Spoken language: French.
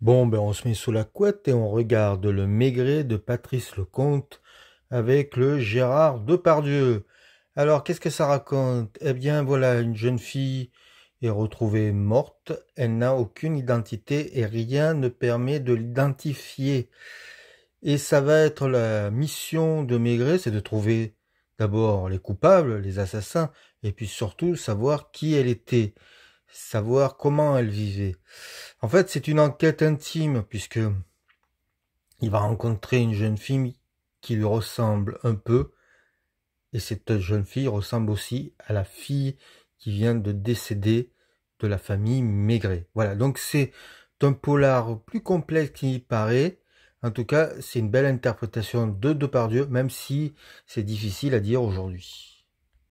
Bon, ben on se met sous la couette et on regarde le Maigret de Patrice Lecomte avec le Gérard Depardieu. Alors, qu'est-ce que ça raconte Eh bien, voilà, une jeune fille est retrouvée morte, elle n'a aucune identité et rien ne permet de l'identifier. Et ça va être la mission de Maigret, c'est de trouver d'abord les coupables, les assassins, et puis surtout savoir qui elle était, savoir comment elle vivait. En fait, c'est une enquête intime, puisque il va rencontrer une jeune fille qui lui ressemble un peu, et cette jeune fille ressemble aussi à la fille qui vient de décéder de la famille Maigret. Voilà, donc c'est un polar plus complexe qu'il paraît. En tout cas, c'est une belle interprétation de Depardieu, même si c'est difficile à dire aujourd'hui.